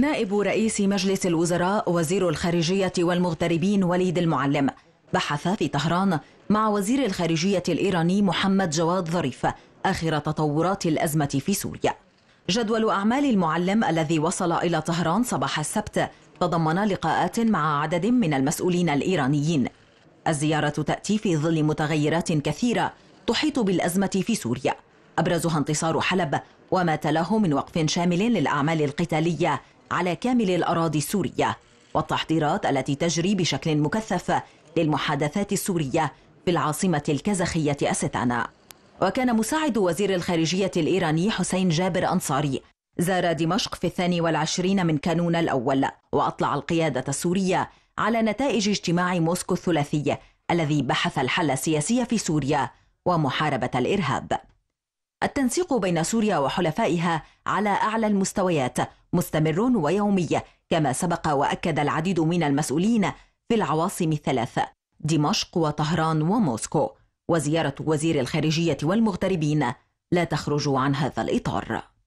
نائب رئيس مجلس الوزراء وزير الخارجية والمغتربين وليد المعلم بحث في طهران مع وزير الخارجية الإيراني محمد جواد ظريف آخر تطورات الأزمة في سوريا جدول أعمال المعلم الذي وصل إلى طهران صباح السبت تضمن لقاءات مع عدد من المسؤولين الإيرانيين الزيارة تأتي في ظل متغيرات كثيرة تحيط بالأزمة في سوريا أبرزها انتصار حلب وما تلاه من وقف شامل للأعمال القتالية على كامل الأراضي السورية والتحضيرات التي تجري بشكل مكثف للمحادثات السورية في العاصمة الكازاخية أستانا وكان مساعد وزير الخارجية الإيراني حسين جابر أنصاري زار دمشق في الثاني والعشرين من كانون الأول وأطلع القيادة السورية على نتائج اجتماع موسكو الثلاثي الذي بحث الحل السياسي في سوريا ومحاربة الإرهاب التنسيق بين سوريا وحلفائها على أعلى المستويات مستمر ويومي كما سبق وأكد العديد من المسؤولين في العواصم الثلاث دمشق وطهران وموسكو وزيارة وزير الخارجية والمغتربين لا تخرج عن هذا الإطار